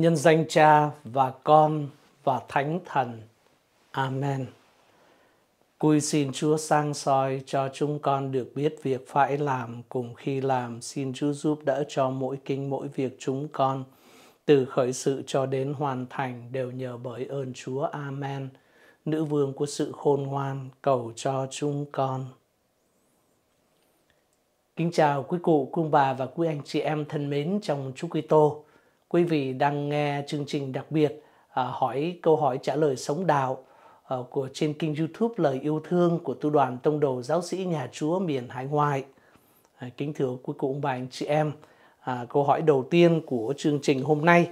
nhân danh Cha và Con và Thánh Thần. Amen. cui xin Chúa sang soi cho chúng con được biết việc phải làm cùng khi làm. Xin Chúa giúp đỡ cho mỗi kinh mỗi việc chúng con. Từ khởi sự cho đến hoàn thành đều nhờ bởi ơn Chúa. Amen. Nữ vương của sự khôn ngoan cầu cho chúng con. Kính chào quý cụ, quý bà và quý anh chị em thân mến trong Chúa Kitô. Quý vị đang nghe chương trình đặc biệt à, hỏi câu hỏi trả lời sống đạo à, của trên kênh YouTube Lời yêu thương của tu đoàn tông đồ giáo sĩ nhà Chúa miền Hải Ngoại. À, kính thưa quý cụ ông bà anh chị em, à, câu hỏi đầu tiên của chương trình hôm nay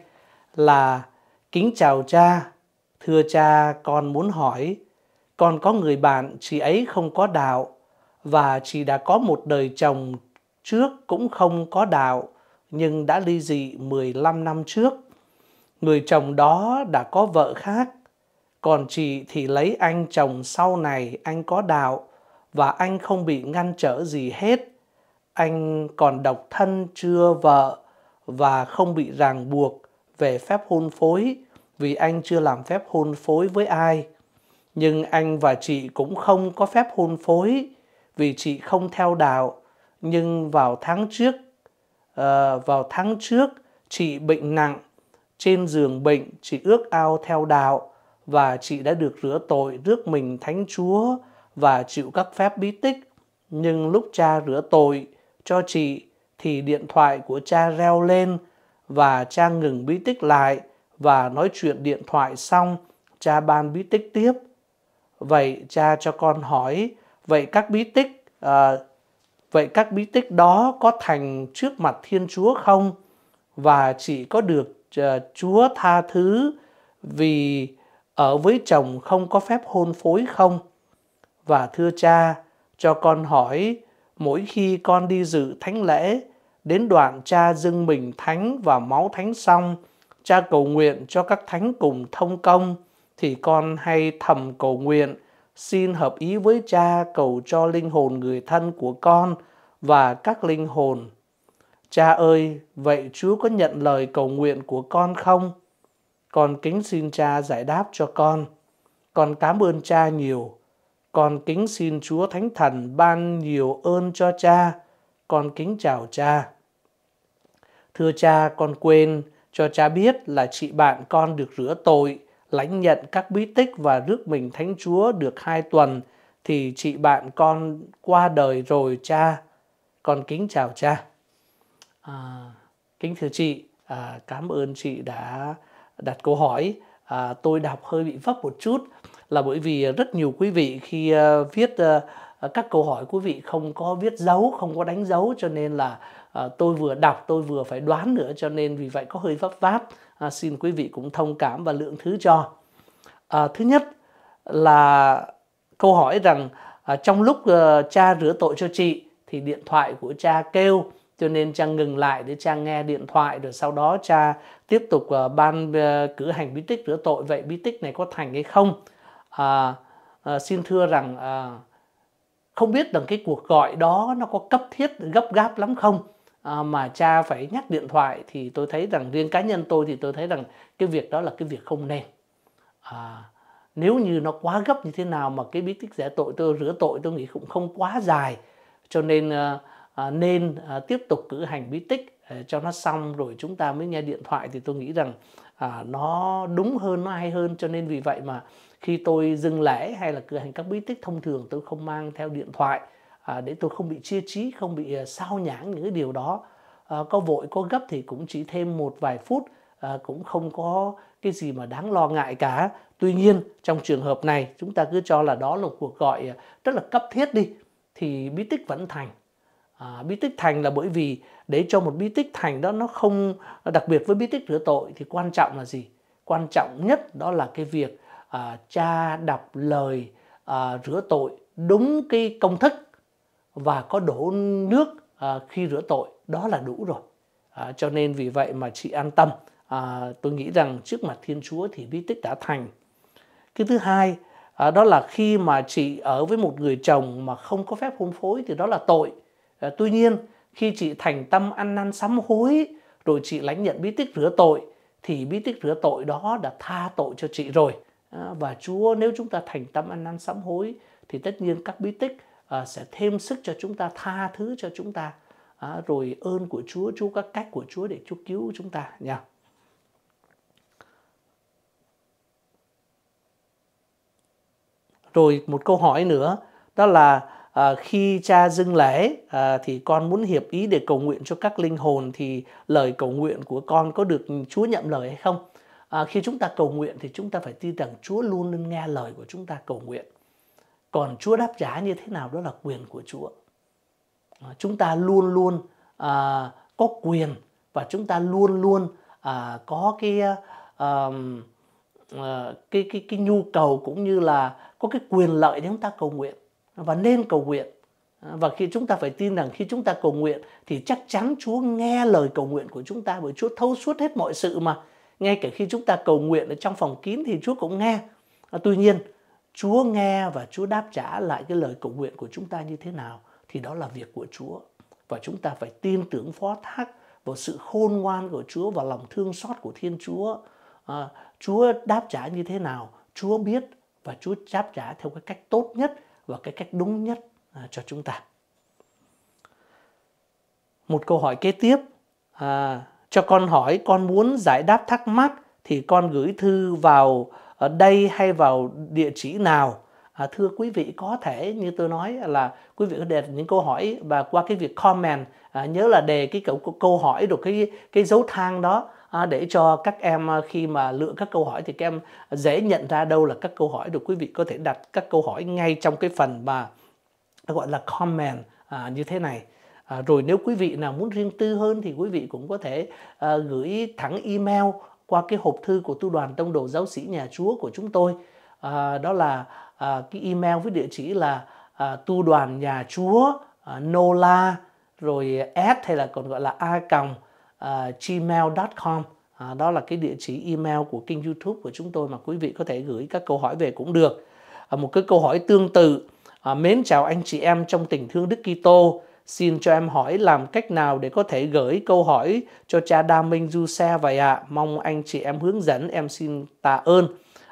là kính chào cha, thưa cha con muốn hỏi con có người bạn chị ấy không có đạo và chị đã có một đời chồng trước cũng không có đạo nhưng đã ly dị 15 năm trước. Người chồng đó đã có vợ khác, còn chị thì lấy anh chồng sau này anh có đạo và anh không bị ngăn trở gì hết. Anh còn độc thân chưa vợ và không bị ràng buộc về phép hôn phối vì anh chưa làm phép hôn phối với ai. Nhưng anh và chị cũng không có phép hôn phối vì chị không theo đạo. Nhưng vào tháng trước Ờ, vào tháng trước chị bệnh nặng trên giường bệnh chị ước ao theo đạo và chị đã được rửa tội rước mình thánh chúa và chịu các phép bí tích nhưng lúc cha rửa tội cho chị thì điện thoại của cha reo lên và cha ngừng bí tích lại và nói chuyện điện thoại xong cha ban bí tích tiếp vậy cha cho con hỏi vậy các bí tích à, Vậy các bí tích đó có thành trước mặt Thiên Chúa không? Và chị có được ờ, Chúa tha thứ vì ở với chồng không có phép hôn phối không? Và thưa cha, cho con hỏi, mỗi khi con đi dự thánh lễ, đến đoạn cha dâng mình thánh và máu thánh xong, cha cầu nguyện cho các thánh cùng thông công, thì con hay thầm cầu nguyện – xin hợp ý với cha cầu cho linh hồn người thân của con và các linh hồn. Cha ơi, vậy Chúa có nhận lời cầu nguyện của con không? Con kính xin cha giải đáp cho con. Con cảm ơn cha nhiều. Con kính xin Chúa Thánh Thần ban nhiều ơn cho cha. Con kính chào cha. Thưa cha, con quên cho cha biết là chị bạn con được rửa tội lãnh nhận các bí tích và rước mình Thánh Chúa được hai tuần thì chị bạn con qua đời rồi cha. Con kính chào cha. À, kính thưa chị, à, cảm ơn chị đã đặt câu hỏi. À, tôi đọc hơi bị vấp một chút là bởi vì rất nhiều quý vị khi uh, viết uh, các câu hỏi quý vị không có viết dấu, không có đánh dấu cho nên là uh, tôi vừa đọc tôi vừa phải đoán nữa cho nên vì vậy có hơi vấp váp à, xin quý vị cũng thông cảm và lượng thứ cho à, thứ nhất là câu hỏi rằng à, trong lúc à, cha rửa tội cho chị thì điện thoại của cha kêu cho nên cha ngừng lại để cha nghe điện thoại rồi sau đó cha tiếp tục uh, ban uh, cử hành bí tích rửa tội vậy bí tích này có thành hay không à, à, xin thưa rằng à, không biết rằng cái cuộc gọi đó nó có cấp thiết gấp gáp lắm không À, mà cha phải nhắc điện thoại thì tôi thấy rằng riêng cá nhân tôi thì tôi thấy rằng cái việc đó là cái việc không nên à, nếu như nó quá gấp như thế nào mà cái bí tích rẻ tội tôi rửa tội tôi nghĩ cũng không quá dài cho nên à, nên à, tiếp tục cử hành bí tích à, cho nó xong rồi chúng ta mới nghe điện thoại thì tôi nghĩ rằng à, nó đúng hơn nó hay hơn cho nên vì vậy mà khi tôi dừng lễ hay là cử hành các bí tích thông thường tôi không mang theo điện thoại À, để tôi không bị chia trí không bị à, sao nhãng những cái điều đó à, có vội có gấp thì cũng chỉ thêm một vài phút à, cũng không có cái gì mà đáng lo ngại cả tuy nhiên trong trường hợp này chúng ta cứ cho là đó là một cuộc gọi à, rất là cấp thiết đi thì bí tích vẫn thành à, bí tích thành là bởi vì để cho một bí tích thành đó nó không đặc biệt với bí tích rửa tội thì quan trọng là gì quan trọng nhất đó là cái việc à, cha đọc lời à, rửa tội đúng cái công thức và có đổ nước à, khi rửa tội đó là đủ rồi à, cho nên vì vậy mà chị an tâm à, tôi nghĩ rằng trước mặt thiên chúa thì bí tích đã thành cái thứ hai à, đó là khi mà chị ở với một người chồng mà không có phép hôn phối thì đó là tội à, tuy nhiên khi chị thành tâm ăn năn sám hối rồi chị lãnh nhận bí tích rửa tội thì bí tích rửa tội đó đã tha tội cho chị rồi à, và Chúa nếu chúng ta thành tâm ăn năn sám hối thì tất nhiên các bí tích à, sẽ thêm sức cho chúng ta tha thứ cho chúng ta à, rồi ơn của Chúa Chúa các cách của Chúa để Chúa cứu chúng ta nha rồi một câu hỏi nữa đó là à, khi cha dâng lễ à, thì con muốn hiệp ý để cầu nguyện cho các linh hồn thì lời cầu nguyện của con có được Chúa nhận lời hay không? À, khi chúng ta cầu nguyện thì chúng ta phải tin rằng Chúa luôn luôn nghe lời của chúng ta cầu nguyện còn Chúa đáp trả như thế nào đó là quyền của Chúa à, chúng ta luôn luôn à, có quyền và chúng ta luôn luôn à, có cái à, à, cái cái cái nhu cầu cũng như là có cái quyền lợi để chúng ta cầu nguyện và nên cầu nguyện à, và khi chúng ta phải tin rằng khi chúng ta cầu nguyện thì chắc chắn Chúa nghe lời cầu nguyện của chúng ta bởi Chúa thấu suốt hết mọi sự mà ngay cả khi chúng ta cầu nguyện ở trong phòng kín thì Chúa cũng nghe à, tuy nhiên Chúa nghe và Chúa đáp trả lại cái lời cầu nguyện của chúng ta như thế nào thì đó là việc của Chúa. Và chúng ta phải tin tưởng phó thác vào sự khôn ngoan của Chúa và lòng thương xót của Thiên Chúa. À, Chúa đáp trả như thế nào, Chúa biết và Chúa đáp trả theo cái cách tốt nhất và cái cách đúng nhất à, cho chúng ta. Một câu hỏi kế tiếp à, cho con hỏi con muốn giải đáp thắc mắc thì con gửi thư vào ở đây hay vào địa chỉ nào à, thưa quý vị có thể như tôi nói là quý vị có đề những câu hỏi và qua cái việc comment à, nhớ là đề cái câu, câu hỏi được cái cái dấu thang đó à, để cho các em à, khi mà lựa các câu hỏi thì các em dễ nhận ra đâu là các câu hỏi được quý vị có thể đặt các câu hỏi ngay trong cái phần mà gọi là comment à, như thế này À, rồi nếu quý vị nào muốn riêng tư hơn thì quý vị cũng có thể à, gửi thẳng email qua cái hộp thư của tu đoàn tông đồ giáo sĩ nhà Chúa của chúng tôi. À, đó là à, cái email với địa chỉ là à, tu đoàn nhà Chúa à, nola rồi s hay là còn gọi là a còng à, gmail.com à, đó là cái địa chỉ email của kênh YouTube của chúng tôi mà quý vị có thể gửi các câu hỏi về cũng được. À, một cái câu hỏi tương tự à, mến chào anh chị em trong tình thương Đức Kitô Xin cho em hỏi làm cách nào để có thể gửi câu hỏi cho cha Đa Minh Du Xe vậy ạ? À? Mong anh chị em hướng dẫn, em xin tạ ơn.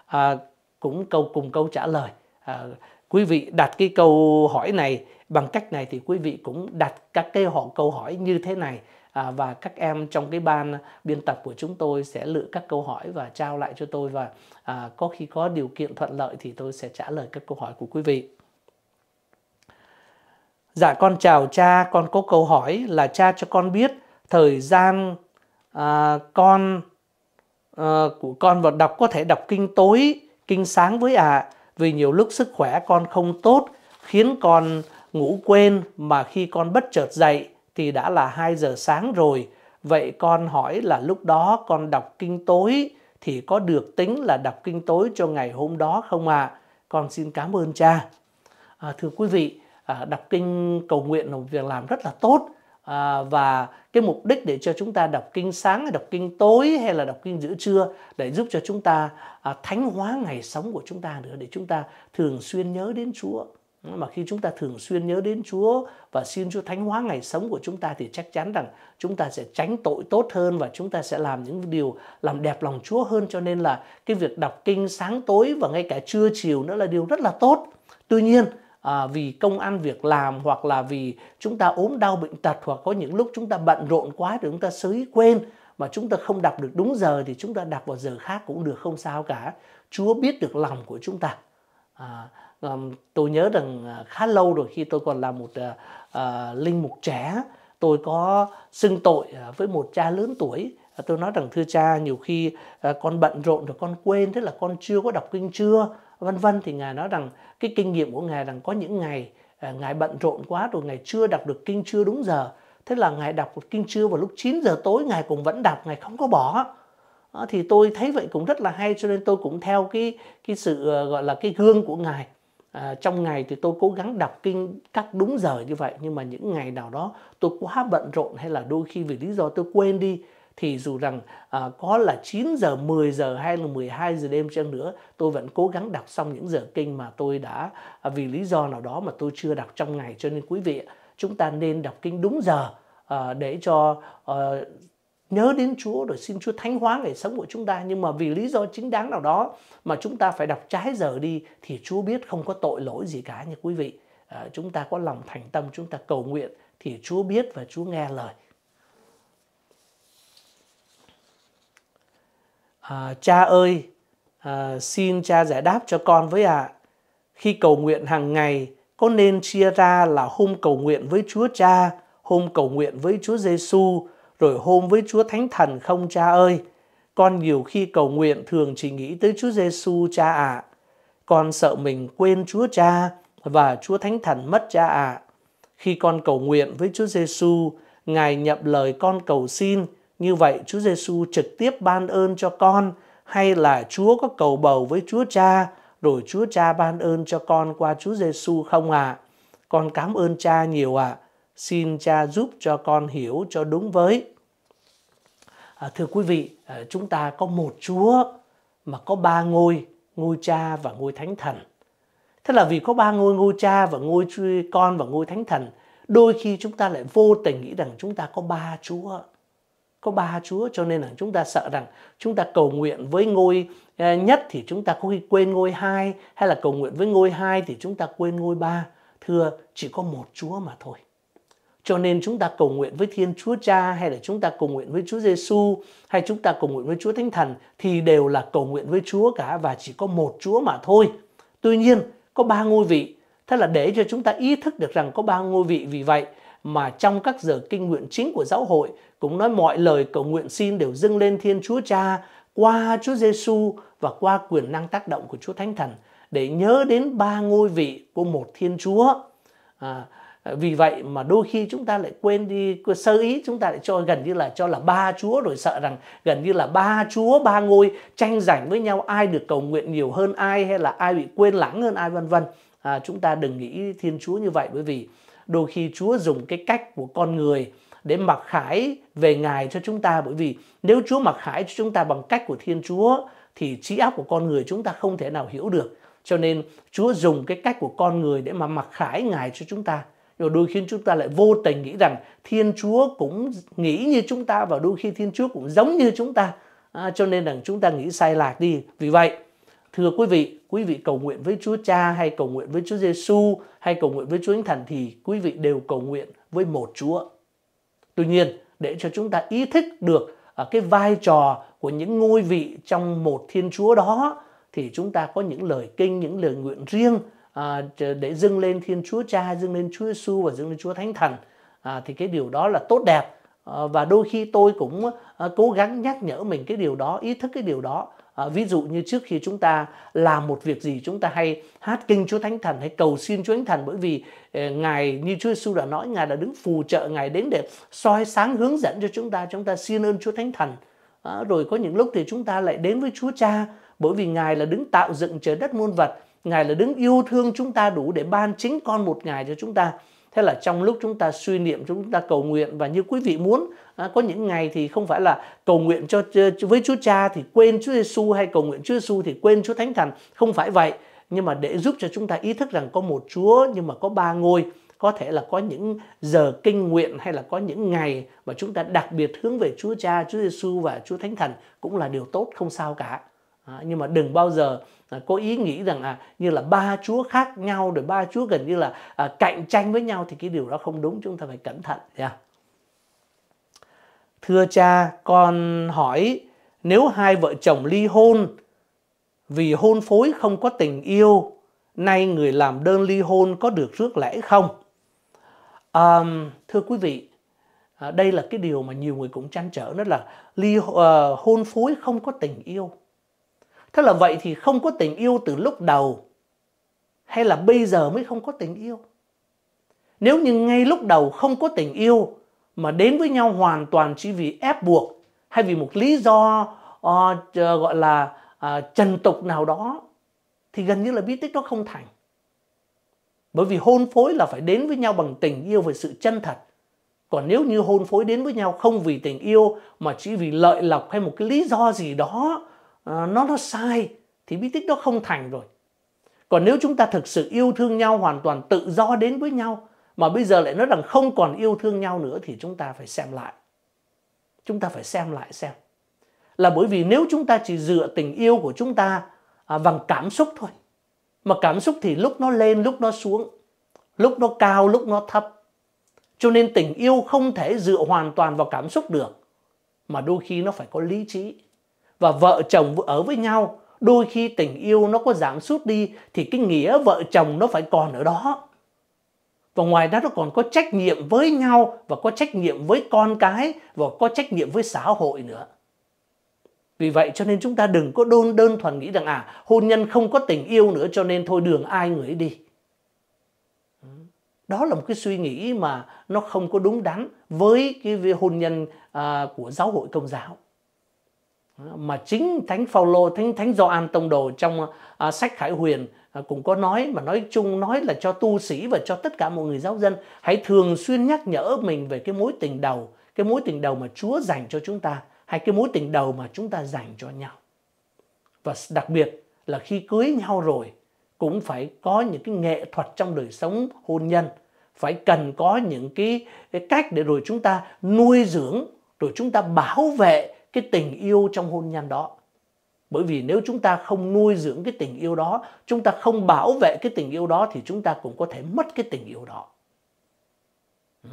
À, cũng câu cùng câu trả lời. À, quý vị đặt cái câu hỏi này bằng cách này thì quý vị cũng đặt các cái họ câu hỏi như thế này à, và các em trong cái ban biên tập của chúng tôi sẽ lựa các câu hỏi và trao lại cho tôi và à, có khi có điều kiện thuận lợi thì tôi sẽ trả lời các câu hỏi của quý vị. Dạ con chào cha, con có câu hỏi là cha cho con biết thời gian à, con à, của con vào đọc có thể đọc kinh tối, kinh sáng với ạ. À, vì nhiều lúc sức khỏe con không tốt khiến con ngủ quên mà khi con bất chợt dậy thì đã là 2 giờ sáng rồi. Vậy con hỏi là lúc đó con đọc kinh tối thì có được tính là đọc kinh tối cho ngày hôm đó không ạ? À? Con xin cảm ơn cha. À, thưa quý vị, À, đọc kinh cầu nguyện là một việc làm rất là tốt à, và cái mục đích để cho chúng ta đọc kinh sáng hay đọc kinh tối hay là đọc kinh giữa trưa để giúp cho chúng ta à, thánh hóa ngày sống của chúng ta nữa để chúng ta thường xuyên nhớ đến Chúa mà khi chúng ta thường xuyên nhớ đến Chúa và xin Chúa thánh hóa ngày sống của chúng ta thì chắc chắn rằng chúng ta sẽ tránh tội tốt hơn và chúng ta sẽ làm những điều làm đẹp lòng Chúa hơn cho nên là cái việc đọc kinh sáng tối và ngay cả trưa chiều nữa là điều rất là tốt. Tuy nhiên à, vì công ăn việc làm hoặc là vì chúng ta ốm đau bệnh tật hoặc có những lúc chúng ta bận rộn quá thì chúng ta sới quên mà chúng ta không đọc được đúng giờ thì chúng ta đọc vào giờ khác cũng được không sao cả Chúa biết được lòng của chúng ta à, um, tôi nhớ rằng à, khá lâu rồi khi tôi còn là một uh, uh, linh mục trẻ tôi có xưng tội với một cha lớn tuổi tôi nói rằng thưa cha nhiều khi uh, con bận rộn rồi con quên thế là con chưa có đọc kinh chưa vân vân thì ngài nói rằng cái kinh nghiệm của ngài rằng có những ngày à, ngài bận rộn quá rồi ngài chưa đọc được kinh chưa đúng giờ thế là ngài đọc một kinh chưa vào lúc 9 giờ tối ngài cũng vẫn đọc ngài không có bỏ thì tôi thấy vậy cũng rất là hay cho nên tôi cũng theo cái cái sự à, gọi là cái gương của ngài à, trong ngày thì tôi cố gắng đọc kinh các đúng giờ như vậy nhưng mà những ngày nào đó tôi quá bận rộn hay là đôi khi vì lý do tôi quên đi thì dù rằng à, có là 9 giờ, 10 giờ hay là 12 giờ đêm chăng nữa tôi vẫn cố gắng đọc xong những giờ kinh mà tôi đã à, vì lý do nào đó mà tôi chưa đọc trong ngày cho nên quý vị chúng ta nên đọc kinh đúng giờ à, để cho à, nhớ đến Chúa rồi xin Chúa thánh hóa ngày sống của chúng ta nhưng mà vì lý do chính đáng nào đó mà chúng ta phải đọc trái giờ đi thì Chúa biết không có tội lỗi gì cả nha quý vị. À, chúng ta có lòng thành tâm chúng ta cầu nguyện thì Chúa biết và Chúa nghe lời. à, cha ơi à, xin cha giải đáp cho con với ạ à. khi cầu nguyện hàng ngày có nên chia ra là hôm cầu nguyện với Chúa Cha, hôm cầu nguyện với Chúa Giêsu, rồi hôm với Chúa Thánh Thần không cha ơi? Con nhiều khi cầu nguyện thường chỉ nghĩ tới Chúa Giêsu cha ạ. À. Con sợ mình quên Chúa Cha và Chúa Thánh Thần mất cha ạ. À. Khi con cầu nguyện với Chúa Giêsu, Ngài nhậm lời con cầu xin như vậy Chúa Giêsu trực tiếp ban ơn cho con hay là Chúa có cầu bầu với Chúa Cha rồi Chúa Cha ban ơn cho con qua Chúa Giêsu không ạ? À? Con cảm ơn Cha nhiều ạ. À. Xin Cha giúp cho con hiểu cho đúng với. À, thưa quý vị, à, chúng ta có một Chúa mà có ba ngôi, ngôi Cha và ngôi Thánh Thần. Thế là vì có ba ngôi ngôi Cha và ngôi Con và ngôi Thánh Thần, đôi khi chúng ta lại vô tình nghĩ rằng chúng ta có ba Chúa có ba Chúa cho nên là chúng ta sợ rằng chúng ta cầu nguyện với ngôi à, nhất thì chúng ta có khi quên ngôi hai hay là cầu nguyện với ngôi hai thì chúng ta quên ngôi ba. Thưa, chỉ có một Chúa mà thôi. Cho nên chúng ta cầu nguyện với Thiên Chúa Cha hay là chúng ta cầu nguyện với Chúa Giêsu hay chúng ta cầu nguyện với Chúa Thánh Thần thì đều là cầu nguyện với Chúa cả và chỉ có một Chúa mà thôi. Tuy nhiên, có ba ngôi vị, thế là để cho chúng ta ý thức được rằng có ba ngôi vị vì vậy mà trong các giờ kinh nguyện chính của giáo hội cũng nói mọi lời cầu nguyện xin đều dâng lên Thiên Chúa Cha qua Chúa Giêsu và qua quyền năng tác động của Chúa Thánh Thần để nhớ đến ba ngôi vị của một Thiên Chúa. À, vì vậy mà đôi khi chúng ta lại quên đi sơ ý chúng ta lại cho gần như là cho là ba chúa rồi sợ rằng gần như là ba chúa ba ngôi tranh giành với nhau ai được cầu nguyện nhiều hơn ai hay là ai bị quên lãng hơn ai vân vân à, chúng ta đừng nghĩ thiên chúa như vậy bởi vì đôi khi Chúa dùng cái cách của con người để mặc khải về Ngài cho chúng ta bởi vì nếu Chúa mặc khải cho chúng ta bằng cách của Thiên Chúa thì trí óc của con người chúng ta không thể nào hiểu được. Cho nên Chúa dùng cái cách của con người để mà mặc khải Ngài cho chúng ta. Rồi đôi khi chúng ta lại vô tình nghĩ rằng Thiên Chúa cũng nghĩ như chúng ta và đôi khi Thiên Chúa cũng giống như chúng ta. À, cho nên rằng chúng ta nghĩ sai lạc đi. Vì vậy, thưa quý vị, quý vị cầu nguyện với Chúa Cha hay cầu nguyện với Chúa Giêsu hay cầu nguyện với Chúa Thánh Thần thì quý vị đều cầu nguyện với một Chúa. Tuy nhiên, để cho chúng ta ý thức được à, cái vai trò của những ngôi vị trong một Thiên Chúa đó thì chúng ta có những lời kinh, những lời nguyện riêng à, để dâng lên Thiên Chúa Cha, dâng lên Chúa Giêsu và dâng lên Chúa Thánh Thần. À, thì cái điều đó là tốt đẹp à, và đôi khi tôi cũng à, cố gắng nhắc nhở mình cái điều đó, ý thức cái điều đó À, ví dụ như trước khi chúng ta làm một việc gì chúng ta hay hát kinh Chúa Thánh Thần hay cầu xin Chúa Thánh Thần bởi vì eh, ngài như Chúa Giêsu đã nói ngài đã đứng phù trợ ngài đến để soi sáng hướng dẫn cho chúng ta chúng ta xin ơn Chúa Thánh Thần à, rồi có những lúc thì chúng ta lại đến với Chúa Cha bởi vì ngài là đứng tạo dựng trời đất muôn vật ngài là đứng yêu thương chúng ta đủ để ban chính con một ngài cho chúng ta thế là trong lúc chúng ta suy niệm chúng ta cầu nguyện và như quý vị muốn à, có những ngày thì không phải là cầu nguyện cho với Chúa Cha thì quên Chúa Giêsu hay cầu nguyện Chúa Giêsu thì quên Chúa Thánh Thần không phải vậy nhưng mà để giúp cho chúng ta ý thức rằng có một Chúa nhưng mà có ba ngôi có thể là có những giờ kinh nguyện hay là có những ngày mà chúng ta đặc biệt hướng về Chúa Cha, Chúa Giêsu và Chúa Thánh Thần cũng là điều tốt không sao cả. À, nhưng mà đừng bao giờ à, có ý nghĩ rằng à, như là ba chúa khác nhau rồi ba chúa gần như là à, cạnh tranh với nhau thì cái điều đó không đúng chúng ta phải cẩn thận. Yeah. Dạ. Thưa cha, con hỏi nếu hai vợ chồng ly hôn vì hôn phối không có tình yêu, nay người làm đơn ly hôn có được rước lẽ không? À, thưa quý vị, à, đây là cái điều mà nhiều người cũng trăn trở đó là ly uh, hôn phối không có tình yêu. Thế là vậy thì không có tình yêu từ lúc đầu hay là bây giờ mới không có tình yêu? Nếu như ngay lúc đầu không có tình yêu mà đến với nhau hoàn toàn chỉ vì ép buộc hay vì một lý do uh, gọi là uh, trần tục nào đó thì gần như là bí tích đó không thành bởi vì hôn phối là phải đến với nhau bằng tình yêu và sự chân thật còn nếu như hôn phối đến với nhau không vì tình yêu mà chỉ vì lợi lộc hay một cái lý do gì đó uh, nó nó sai thì bí tích đó không thành rồi còn nếu chúng ta thực sự yêu thương nhau hoàn toàn tự do đến với nhau mà bây giờ lại nói rằng không còn yêu thương nhau nữa thì chúng ta phải xem lại chúng ta phải xem lại xem là bởi vì nếu chúng ta chỉ dựa tình yêu của chúng ta à, bằng cảm xúc thôi mà cảm xúc thì lúc nó lên lúc nó xuống lúc nó cao lúc nó thấp cho nên tình yêu không thể dựa hoàn toàn vào cảm xúc được mà đôi khi nó phải có lý trí và vợ chồng ở với nhau đôi khi tình yêu nó có giảm sút đi thì cái nghĩa vợ chồng nó phải còn ở đó và ngoài ra nó còn có trách nhiệm với nhau và có trách nhiệm với con cái và có trách nhiệm với xã hội nữa vì vậy cho nên chúng ta đừng có đơn đơn thuần nghĩ rằng à hôn nhân không có tình yêu nữa cho nên thôi đường ai người ấy đi đó là một cái suy nghĩ mà nó không có đúng đắn với cái hôn nhân à, của giáo hội công giáo mà chính thánh Phaolô thánh thánh Gioan tông đồ trong à, sách Khải Huyền à, cũng có nói mà nói chung nói là cho tu sĩ và cho tất cả mọi người giáo dân hãy thường xuyên nhắc nhở mình về cái mối tình đầu cái mối tình đầu mà Chúa dành cho chúng ta hay cái mối tình đầu mà chúng ta dành cho nhau và đặc biệt là khi cưới nhau rồi cũng phải có những cái nghệ thuật trong đời sống hôn nhân phải cần có những cái, cái cách để rồi chúng ta nuôi dưỡng rồi chúng ta bảo vệ cái tình yêu trong hôn nhân đó bởi vì nếu chúng ta không nuôi dưỡng cái tình yêu đó chúng ta không bảo vệ cái tình yêu đó thì chúng ta cũng có thể mất cái tình yêu đó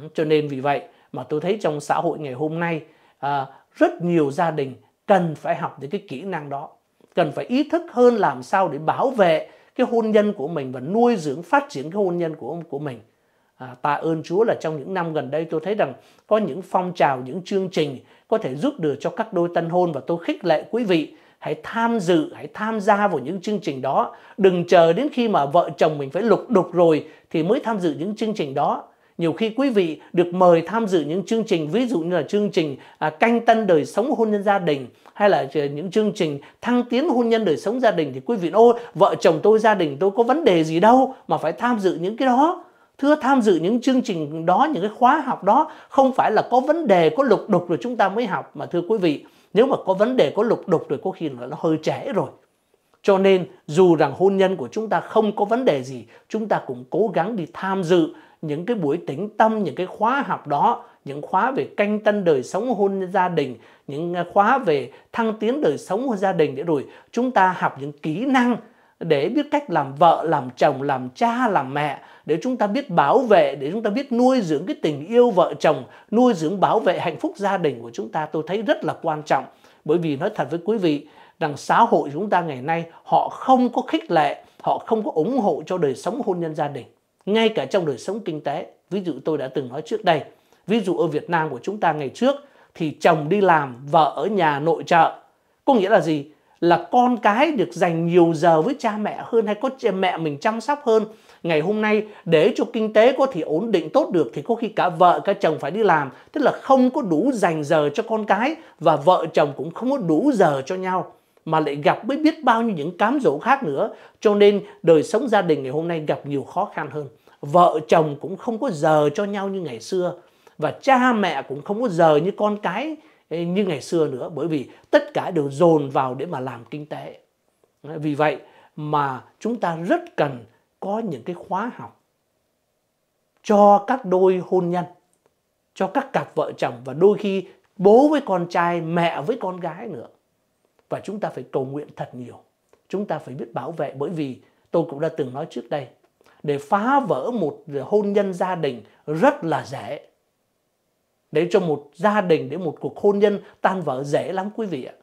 ừ, cho nên vì vậy mà tôi thấy trong xã hội ngày hôm nay à, rất nhiều gia đình cần phải học những cái kỹ năng đó cần phải ý thức hơn làm sao để bảo vệ cái hôn nhân của mình và nuôi dưỡng phát triển cái hôn nhân của của mình à, tạ ơn Chúa là trong những năm gần đây tôi thấy rằng có những phong trào những chương trình có thể giúp được cho các đôi tân hôn và tôi khích lệ quý vị hãy tham dự, hãy tham gia vào những chương trình đó. Đừng chờ đến khi mà vợ chồng mình phải lục đục rồi thì mới tham dự những chương trình đó. Nhiều khi quý vị được mời tham dự những chương trình ví dụ như là chương trình à, canh tân đời sống hôn nhân gia đình hay là những chương trình thăng tiến hôn nhân đời sống gia đình thì quý vị ôi vợ chồng tôi gia đình tôi có vấn đề gì đâu mà phải tham dự những cái đó thưa tham dự những chương trình đó những cái khóa học đó không phải là có vấn đề có lục đục rồi chúng ta mới học mà thưa quý vị nếu mà có vấn đề có lục đục rồi có khi là nó hơi trễ rồi cho nên dù rằng hôn nhân của chúng ta không có vấn đề gì chúng ta cũng cố gắng đi tham dự những cái buổi tĩnh tâm những cái khóa học đó những khóa về canh tân đời sống hôn gia đình những khóa về thăng tiến đời sống hôn gia đình để rồi chúng ta học những kỹ năng để biết cách làm vợ làm chồng làm cha làm mẹ để chúng ta biết bảo vệ để chúng ta biết nuôi dưỡng cái tình yêu vợ chồng nuôi dưỡng bảo vệ hạnh phúc gia đình của chúng ta tôi thấy rất là quan trọng bởi vì nói thật với quý vị rằng xã hội chúng ta ngày nay họ không có khích lệ họ không có ủng hộ cho đời sống hôn nhân gia đình ngay cả trong đời sống kinh tế ví dụ tôi đã từng nói trước đây ví dụ ở Việt Nam của chúng ta ngày trước thì chồng đi làm vợ ở nhà nội trợ có nghĩa là gì là con cái được dành nhiều giờ với cha mẹ hơn hay có cha mẹ mình chăm sóc hơn ngày hôm nay để cho kinh tế có thể ổn định tốt được thì có khi cả vợ cả chồng phải đi làm tức là không có đủ dành giờ cho con cái và vợ chồng cũng không có đủ giờ cho nhau mà lại gặp với biết bao nhiêu những cám dỗ khác nữa cho nên đời sống gia đình ngày hôm nay gặp nhiều khó khăn hơn vợ chồng cũng không có giờ cho nhau như ngày xưa và cha mẹ cũng không có giờ như con cái như ngày xưa nữa bởi vì tất cả đều dồn vào để mà làm kinh tế vì vậy mà chúng ta rất cần có những cái khóa học cho các đôi hôn nhân cho các cặp vợ chồng và đôi khi bố với con trai mẹ với con gái nữa và chúng ta phải cầu nguyện thật nhiều chúng ta phải biết bảo vệ bởi vì tôi cũng đã từng nói trước đây để phá vỡ một hôn nhân gia đình rất là dễ để cho một gia đình để một cuộc hôn nhân tan vỡ dễ lắm quý vị ạ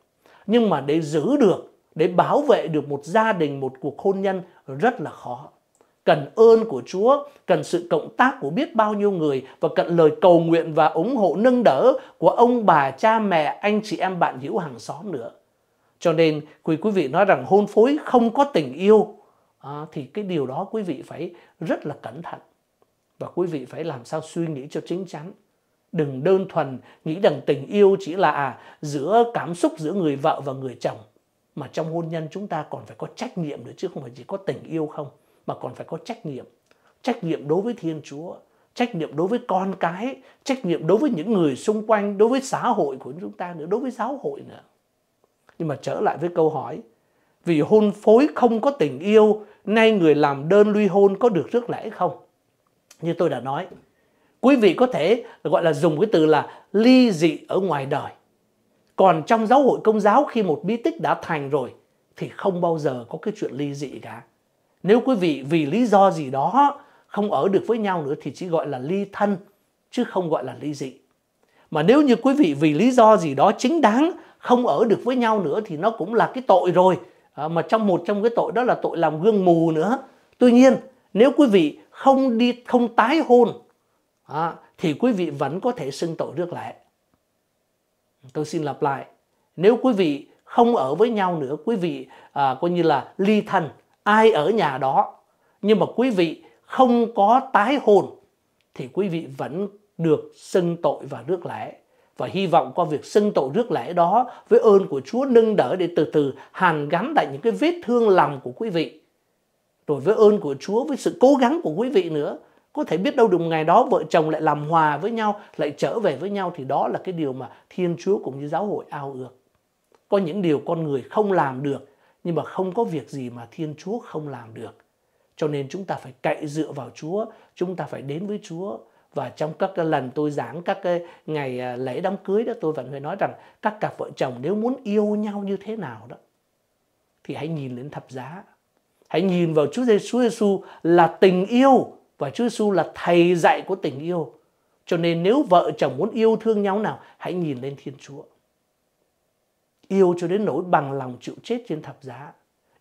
nhưng mà để giữ được để bảo vệ được một gia đình một cuộc hôn nhân rất là khó cần ơn của Chúa, cần sự cộng tác của biết bao nhiêu người và cần lời cầu nguyện và ủng hộ nâng đỡ của ông bà, cha mẹ, anh chị em bạn hữu hàng xóm nữa. Cho nên quý quý vị nói rằng hôn phối không có tình yêu à, thì cái điều đó quý vị phải rất là cẩn thận và quý vị phải làm sao suy nghĩ cho chính chắn đừng đơn thuần nghĩ rằng tình yêu chỉ là à, giữa cảm xúc giữa người vợ và người chồng mà trong hôn nhân chúng ta còn phải có trách nhiệm nữa chứ không phải chỉ có tình yêu không mà còn phải có trách nhiệm trách nhiệm đối với thiên chúa trách nhiệm đối với con cái trách nhiệm đối với những người xung quanh đối với xã hội của chúng ta nữa đối với giáo hội nữa nhưng mà trở lại với câu hỏi vì hôn phối không có tình yêu nay người làm đơn ly hôn có được rước lễ không như tôi đã nói quý vị có thể gọi là dùng cái từ là ly dị ở ngoài đời còn trong giáo hội công giáo khi một bí tích đã thành rồi thì không bao giờ có cái chuyện ly dị cả nếu quý vị vì lý do gì đó không ở được với nhau nữa thì chỉ gọi là ly thân chứ không gọi là ly dị mà nếu như quý vị vì lý do gì đó chính đáng không ở được với nhau nữa thì nó cũng là cái tội rồi à, mà trong một trong cái tội đó là tội làm gương mù nữa tuy nhiên nếu quý vị không đi không tái hôn à, thì quý vị vẫn có thể xưng tội rước lễ. Tôi xin lặp lại, nếu quý vị không ở với nhau nữa, quý vị à, coi như là ly thân, ai ở nhà đó, nhưng mà quý vị không có tái hồn thì quý vị vẫn được xưng tội và rước lễ và hy vọng qua việc xưng tội rước lễ đó với ơn của Chúa nâng đỡ để từ từ hàn gắn lại những cái vết thương lòng của quý vị rồi với ơn của Chúa với sự cố gắng của quý vị nữa có thể biết đâu được một ngày đó vợ chồng lại làm hòa với nhau lại trở về với nhau thì đó là cái điều mà thiên chúa cũng như giáo hội ao ước có những điều con người không làm được nhưng mà không có việc gì mà thiên chúa không làm được cho nên chúng ta phải cậy dựa vào chúa chúng ta phải đến với chúa và trong các lần tôi giảng các cái ngày à, lễ đám cưới đó tôi vẫn phải nói rằng các cặp vợ chồng nếu muốn yêu nhau như thế nào đó thì hãy nhìn đến thập giá hãy nhìn vào Chúa Giêsu là tình yêu và Chúa Giêsu là thầy dạy của tình yêu. Cho nên nếu vợ chồng muốn yêu thương nhau nào, hãy nhìn lên Thiên Chúa. Yêu cho đến nỗi bằng lòng chịu chết trên thập giá.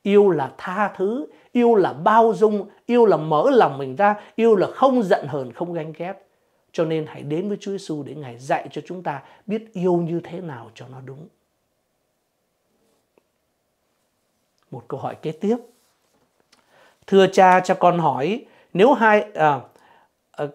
Yêu là tha thứ, yêu là bao dung, yêu là mở lòng mình ra, yêu là không giận hờn, không ganh ghét. Cho nên hãy đến với Chúa Giêsu để Ngài dạy cho chúng ta biết yêu như thế nào cho nó đúng. Một câu hỏi kế tiếp. Thưa cha cho con hỏi, nếu hai à, à,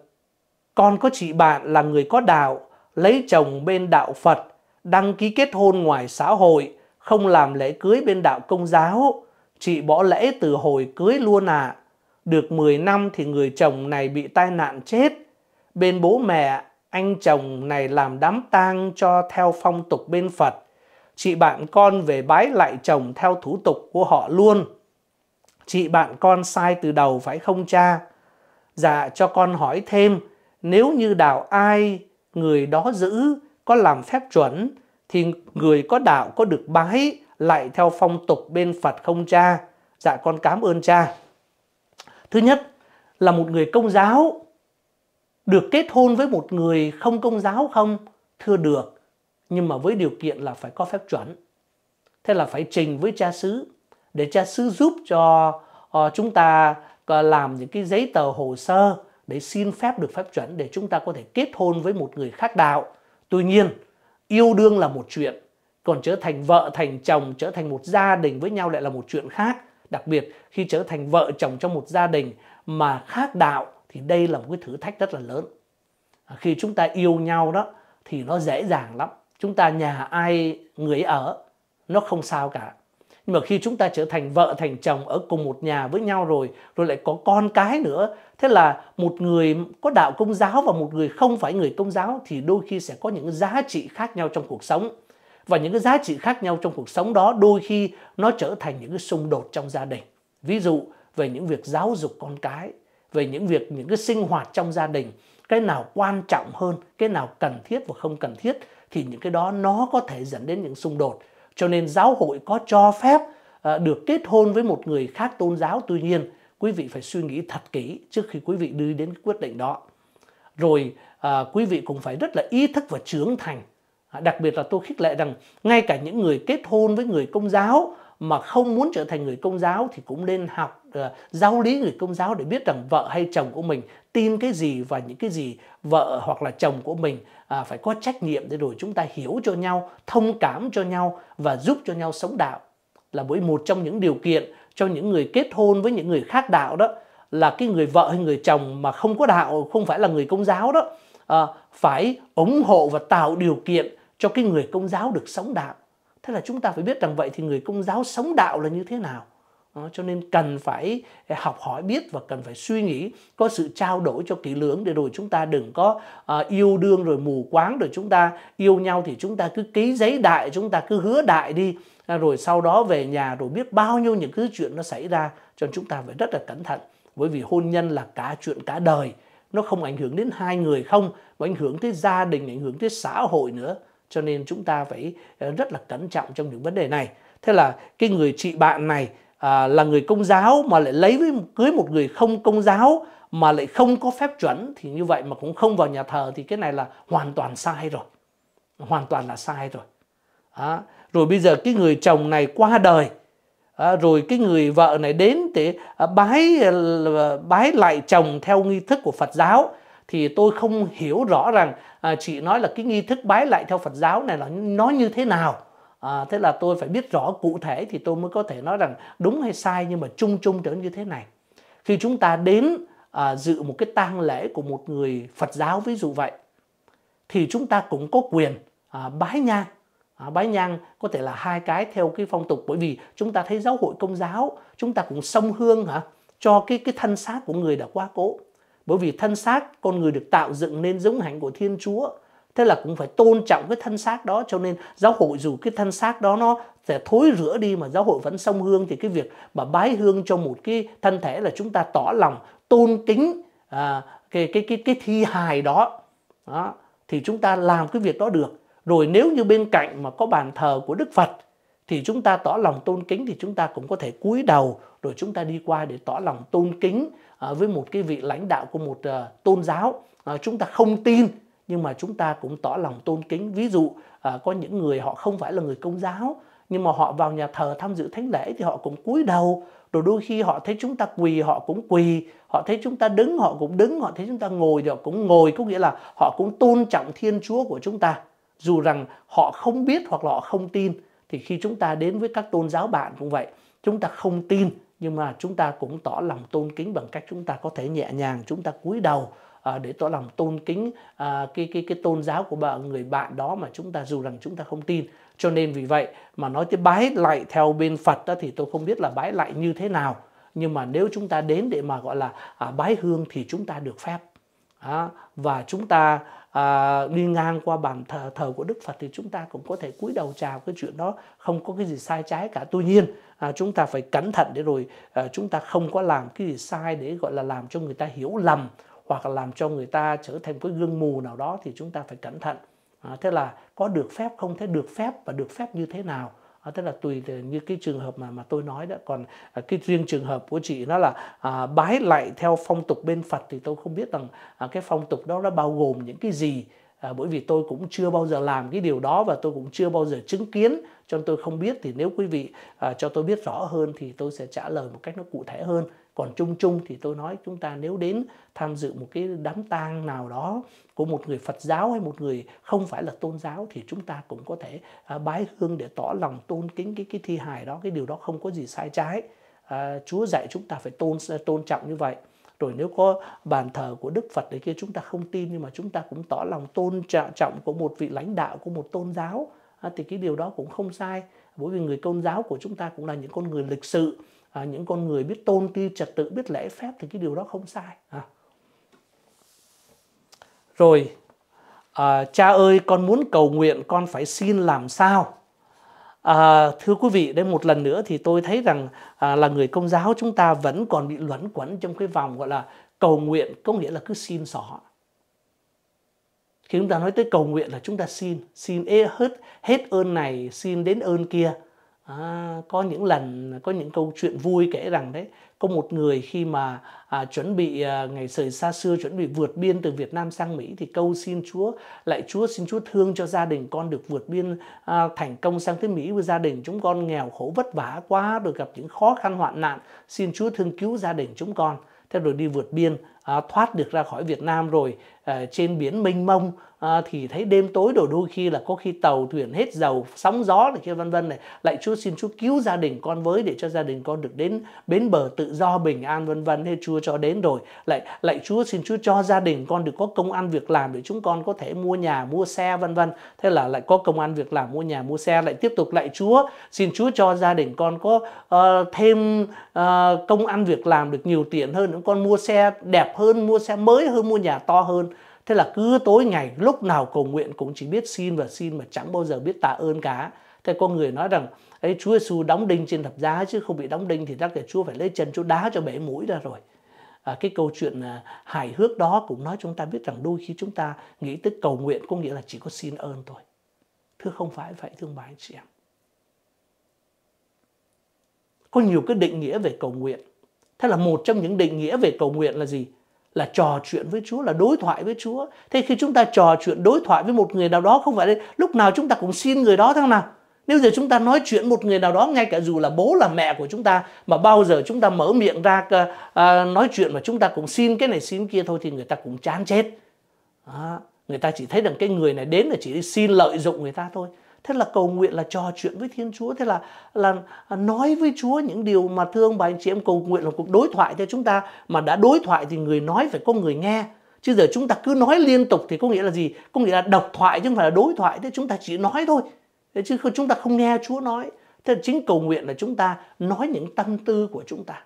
con có chị bạn là người có đạo, lấy chồng bên đạo Phật, đăng ký kết hôn ngoài xã hội, không làm lễ cưới bên đạo công giáo, chị bỏ lễ từ hồi cưới luôn à. Được 10 năm thì người chồng này bị tai nạn chết. Bên bố mẹ, anh chồng này làm đám tang cho theo phong tục bên Phật. Chị bạn con về bái lại chồng theo thủ tục của họ luôn chị bạn con sai từ đầu phải không cha? Dạ cho con hỏi thêm, nếu như đạo ai người đó giữ có làm phép chuẩn thì người có đạo có được bái lại theo phong tục bên Phật không cha? Dạ con cảm ơn cha. Thứ nhất là một người công giáo được kết hôn với một người không công giáo không? Thưa được, nhưng mà với điều kiện là phải có phép chuẩn. Thế là phải trình với cha xứ để cha xứ giúp cho ờ, chúng ta ờ, làm những cái giấy tờ hồ sơ để xin phép được phép chuẩn để chúng ta có thể kết hôn với một người khác đạo. Tuy nhiên, yêu đương là một chuyện, còn trở thành vợ thành chồng, trở thành một gia đình với nhau lại là một chuyện khác. Đặc biệt khi trở thành vợ chồng trong một gia đình mà khác đạo thì đây là một cái thử thách rất là lớn. À, khi chúng ta yêu nhau đó thì nó dễ dàng lắm. Chúng ta nhà ai người ở nó không sao cả nhưng mà khi chúng ta trở thành vợ thành chồng ở cùng một nhà với nhau rồi rồi lại có con cái nữa thế là một người có đạo công giáo và một người không phải người công giáo thì đôi khi sẽ có những giá trị khác nhau trong cuộc sống và những cái giá trị khác nhau trong cuộc sống đó đôi khi nó trở thành những cái xung đột trong gia đình ví dụ về những việc giáo dục con cái về những việc những cái sinh hoạt trong gia đình cái nào quan trọng hơn cái nào cần thiết và không cần thiết thì những cái đó nó có thể dẫn đến những xung đột cho nên giáo hội có cho phép ờ, được kết hôn với một người khác tôn giáo tuy nhiên quý vị phải suy nghĩ thật kỹ trước khi quý vị đưa đến quyết định đó rồi ờ, quý vị cũng phải rất là ý thức và trưởng thành à, đặc biệt là tôi khích lệ rằng ngay cả những người kết hôn với người công giáo mà không muốn trở thành người công giáo thì cũng nên học Ờ, giáo lý người công giáo để biết rằng vợ hay chồng của mình tin cái gì và những cái gì vợ hoặc là chồng của mình à, phải có trách nhiệm để rồi chúng ta hiểu cho nhau thông cảm cho nhau và giúp cho nhau sống đạo là bởi một trong những điều kiện cho những người kết hôn với những người khác đạo đó là cái người vợ hay người chồng mà không có đạo không phải là người công giáo đó à, phải ủng hộ và tạo điều kiện cho cái người công giáo được sống đạo thế là chúng ta phải biết rằng vậy thì người công giáo sống đạo là như thế nào đó, cho nên cần phải à, học hỏi biết và cần phải suy nghĩ có sự trao đổi cho kỹ lưỡng để rồi chúng ta đừng có à, yêu đương rồi mù quáng rồi chúng ta yêu nhau thì chúng ta cứ ký giấy đại chúng ta cứ hứa đại đi à, rồi sau đó về nhà rồi biết bao nhiêu những cái chuyện nó xảy ra cho nên chúng ta phải rất là cẩn thận bởi vì hôn nhân là cả chuyện cả đời nó không ảnh hưởng đến hai người không mà ảnh hưởng tới gia đình ảnh hưởng tới xã hội nữa cho nên chúng ta phải rất là cẩn trọng trong những vấn đề này thế là cái người chị bạn này à, là người công giáo mà lại lấy với cưới một người không công giáo mà lại không có phép chuẩn thì như vậy mà cũng không vào nhà thờ thì cái này là hoàn toàn sai rồi hoàn toàn là sai rồi à, rồi bây giờ cái người chồng này qua đời à, rồi cái người vợ này đến để bái à, à, bái lại chồng theo nghi thức của Phật giáo thì tôi không hiểu rõ rằng à, chị nói là cái nghi thức bái lại theo Phật giáo này là nó như thế nào à, thế là tôi phải biết rõ cụ thể thì tôi mới có thể nói rằng đúng hay sai nhưng mà chung chung trở như thế này khi chúng ta đến à, dự một cái tang lễ của một người Phật giáo ví dụ vậy thì chúng ta cũng có quyền à, bái nhang à, bái nhang có thể là hai cái theo cái phong tục bởi vì chúng ta thấy giáo hội công giáo chúng ta cũng sông hương hả cho cái cái thân xác của người đã quá cố bởi vì thân xác con người được tạo dựng nên giống hạnh của Thiên Chúa thế là cũng phải tôn trọng cái thân xác đó cho nên giáo hội dù cái thân xác đó nó sẽ thối rửa đi mà giáo hội vẫn sông hương thì cái việc mà bái hương cho một cái thân thể là chúng ta tỏ lòng tôn kính à, cái cái cái cái thi hài đó. đó thì chúng ta làm cái việc đó được rồi nếu như bên cạnh mà có bàn thờ của Đức Phật thì chúng ta tỏ lòng tôn kính thì chúng ta cũng có thể cúi đầu rồi chúng ta đi qua để tỏ lòng tôn kính à, với một cái vị lãnh đạo của một à, tôn giáo à, chúng ta không tin nhưng mà chúng ta cũng tỏ lòng tôn kính ví dụ à, có những người họ không phải là người công giáo nhưng mà họ vào nhà thờ tham dự thánh lễ thì họ cũng cúi đầu rồi đôi khi họ thấy chúng ta quỳ họ cũng quỳ họ thấy chúng ta đứng họ cũng đứng họ thấy chúng ta ngồi thì họ cũng ngồi có nghĩa là họ cũng tôn trọng thiên chúa của chúng ta dù rằng họ không biết hoặc là họ không tin thì khi chúng ta đến với các tôn giáo bạn cũng vậy chúng ta không tin nhưng mà chúng ta cũng tỏ lòng tôn kính bằng cách chúng ta có thể nhẹ nhàng chúng ta cúi đầu À, để tỏ lòng tôn kính à, cái cái cái tôn giáo của bà người bạn đó mà chúng ta dù rằng chúng ta không tin cho nên vì vậy mà nói tới bái lại theo bên Phật đó, thì tôi không biết là bái lại như thế nào nhưng mà nếu chúng ta đến để mà gọi là à, bái hương thì chúng ta được phép à, và chúng ta à, đi ngang qua bàn thờ, thờ của Đức Phật thì chúng ta cũng có thể cúi đầu chào cái chuyện đó không có cái gì sai trái cả tuy nhiên à, chúng ta phải cẩn thận để rồi à, chúng ta không có làm cái gì sai để gọi là làm cho người ta hiểu lầm hoặc là làm cho người ta trở thành cái gương mù nào đó thì chúng ta phải cẩn thận à, thế là có được phép không thế được phép và được phép như thế nào à, tức là tùy như cái trường hợp mà mà tôi nói đó còn à, cái riêng trường hợp của chị nó là à, bái lại theo phong tục bên Phật thì tôi không biết rằng à, cái phong tục đó nó bao gồm những cái gì à, bởi vì tôi cũng chưa bao giờ làm cái điều đó và tôi cũng chưa bao giờ chứng kiến cho tôi không biết thì nếu quý vị à, cho tôi biết rõ hơn thì tôi sẽ trả lời một cách nó cụ thể hơn còn chung chung thì tôi nói chúng ta nếu đến tham dự một cái đám tang nào đó của một người Phật giáo hay một người không phải là tôn giáo thì chúng ta cũng có thể à, bái hương để tỏ lòng tôn kính cái cái thi hài đó cái điều đó không có gì sai trái à, Chúa dạy chúng ta phải tôn tôn trọng như vậy rồi nếu có bàn thờ của Đức Phật đấy kia chúng ta không tin nhưng mà chúng ta cũng tỏ lòng tôn trọng của một vị lãnh đạo của một tôn giáo à, thì cái điều đó cũng không sai bởi vì người tôn giáo của chúng ta cũng là những con người lịch sự à, những con người biết tôn ti trật tự biết lễ phép thì cái điều đó không sai à. rồi à, cha ơi con muốn cầu nguyện con phải xin làm sao à, thưa quý vị đây một lần nữa thì tôi thấy rằng à, là người công giáo chúng ta vẫn còn bị luẩn quẩn trong cái vòng gọi là cầu nguyện có nghĩa là cứ xin xỏ khi chúng ta nói tới cầu nguyện là chúng ta xin xin ế hết hết ơn này xin đến ơn kia À, có những lần có những câu chuyện vui kể rằng đấy có một người khi mà à, chuẩn bị à, ngày rời xa xưa chuẩn bị vượt biên từ Việt Nam sang Mỹ thì câu xin Chúa lại Chúa xin Chúa thương cho gia đình con được vượt biên à, thành công sang tới Mỹ với gia đình chúng con nghèo khổ vất vả quá rồi gặp những khó khăn hoạn nạn xin Chúa thương cứu gia đình chúng con thế rồi đi vượt biên à, thoát được ra khỏi Việt Nam rồi à, trên biển mênh mông à, thì thấy đêm tối rồi đôi khi là có khi tàu thuyền hết dầu sóng gió này kia vân vân này lại Chúa xin Chúa cứu gia đình con với để cho gia đình con được đến bến bờ tự do bình an vân vân thế Chúa cho đến rồi lại lại Chúa xin Chúa cho gia đình con được có công ăn việc làm để chúng con có thể mua nhà mua xe vân vân thế là lại có công ăn việc làm mua nhà mua xe lại tiếp tục lại Chúa xin Chúa cho gia đình con có uh, thêm uh, công ăn việc làm được nhiều tiền hơn nữa con mua xe đẹp hơn mua xe mới hơn mua nhà to hơn thế là cứ tối ngày lúc nào cầu nguyện cũng chỉ biết xin và xin mà chẳng bao giờ biết tạ ơn cả thế con người nói rằng ấy Chúa Giêsu đóng đinh trên thập giá chứ không bị đóng đinh thì chắc là Chúa phải lấy chân Chúa đá cho bể mũi ra rồi à, cái câu chuyện à, hài hước đó cũng nói chúng ta biết rằng đôi khi chúng ta nghĩ tới cầu nguyện có nghĩa là chỉ có xin ơn thôi thưa không phải vậy thương bà anh chị em có nhiều cái định nghĩa về cầu nguyện thế là một trong những định nghĩa về cầu nguyện là gì là trò chuyện với Chúa là đối thoại với Chúa. Thế khi chúng ta trò chuyện đối thoại với một người nào đó không phải đây, lúc nào chúng ta cũng xin người đó thằng nào. Nếu giờ chúng ta nói chuyện một người nào đó ngay cả dù là bố là mẹ của chúng ta mà bao giờ chúng ta mở miệng ra à, nói chuyện mà chúng ta cũng xin cái này xin kia thôi thì người ta cũng chán chết. À, người ta chỉ thấy rằng cái người này đến là chỉ xin lợi dụng người ta thôi thế là cầu nguyện là trò chuyện với thiên chúa thế là là à, nói với chúa những điều mà thương bà anh chị em cầu nguyện là cuộc đối thoại theo chúng ta mà đã đối thoại thì người nói phải có người nghe chứ giờ chúng ta cứ nói liên tục thì có nghĩa là gì có nghĩa là độc thoại chứ không phải là đối thoại thế chúng ta chỉ nói thôi thế chứ chúng ta không nghe chúa nói thế là chính cầu nguyện là chúng ta nói những tâm tư của chúng ta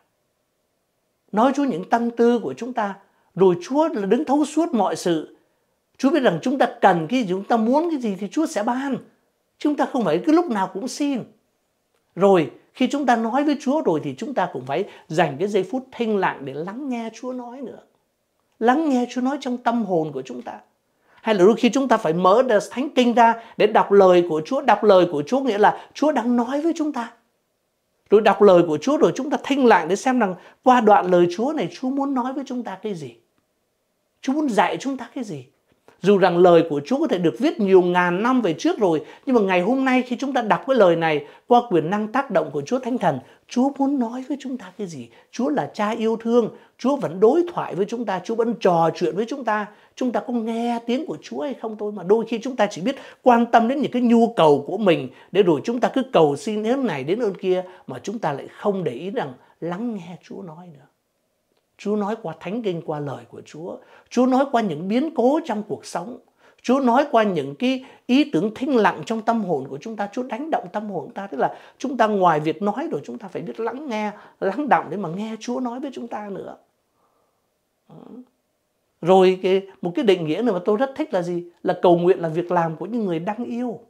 nói chúa những tâm tư của chúng ta rồi chúa là đứng thấu suốt mọi sự chúa biết rằng chúng ta cần cái gì chúng ta muốn cái gì thì chúa sẽ ban Chúng ta không phải cứ lúc nào cũng xin. Rồi khi chúng ta nói với Chúa rồi thì chúng ta cũng phải dành cái giây phút thanh lặng để lắng nghe Chúa nói nữa. Lắng nghe Chúa nói trong tâm hồn của chúng ta. Hay là đôi khi chúng ta phải mở thánh kinh ra để đọc lời của Chúa. Đọc lời của Chúa nghĩa là Chúa đang nói với chúng ta. Rồi đọc lời của Chúa rồi chúng ta thanh lặng để xem rằng qua đoạn lời Chúa này Chúa muốn nói với chúng ta cái gì. Chúa muốn dạy chúng ta cái gì. Dù rằng lời của Chúa có thể được viết nhiều ngàn năm về trước rồi, nhưng mà ngày hôm nay khi chúng ta đọc cái lời này qua quyền năng tác động của Chúa Thánh Thần, Chúa muốn nói với chúng ta cái gì? Chúa là cha yêu thương, Chúa vẫn đối thoại với chúng ta, Chúa vẫn trò chuyện với chúng ta. Chúng ta có nghe tiếng của Chúa hay không thôi mà đôi khi chúng ta chỉ biết quan tâm đến những cái nhu cầu của mình để rồi chúng ta cứ cầu xin đến này đến ơn kia mà chúng ta lại không để ý rằng lắng nghe Chúa nói nữa. Chúa nói qua thánh kinh qua lời của Chúa. Chúa nói qua những biến cố trong cuộc sống. Chúa nói qua những cái ý tưởng thinh lặng trong tâm hồn của chúng ta, Chúa đánh động tâm hồn ta, tức là chúng ta ngoài việc nói rồi chúng ta phải biết lắng nghe, lắng động để mà nghe Chúa nói với chúng ta nữa. Rồi cái, một cái định nghĩa này mà tôi rất thích là gì? Là cầu nguyện là việc làm của những người đang yêu.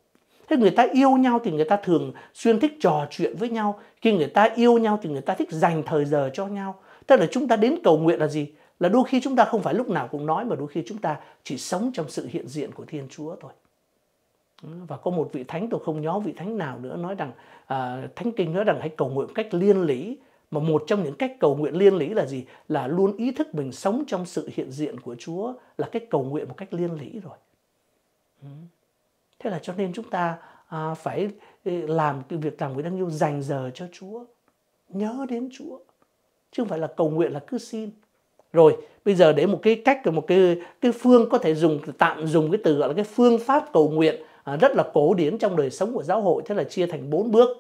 Thế người ta yêu nhau thì người ta thường xuyên thích trò chuyện với nhau. Khi người ta yêu nhau thì người ta thích dành thời giờ cho nhau. Tức là chúng ta đến cầu nguyện là gì? Là đôi khi chúng ta không phải lúc nào cũng nói mà đôi khi chúng ta chỉ sống trong sự hiện diện của Thiên Chúa thôi. Và có một vị thánh tôi không nhớ vị thánh nào nữa nói rằng à, thánh kinh nói rằng hãy cầu nguyện cách liên lý mà một trong những cách cầu nguyện liên lý là gì? Là luôn ý thức mình sống trong sự hiện diện của Chúa là cách cầu nguyện một cách liên lý rồi. Thế là cho nên chúng ta à, phải làm cái việc làm người đang yêu dành giờ cho Chúa, nhớ đến Chúa chứ không phải là cầu nguyện là cứ xin rồi bây giờ để một cái cách một cái cái phương có thể dùng tạm dùng cái từ gọi là cái phương pháp cầu nguyện à, rất là cổ điển trong đời sống của giáo hội thế là chia thành bốn bước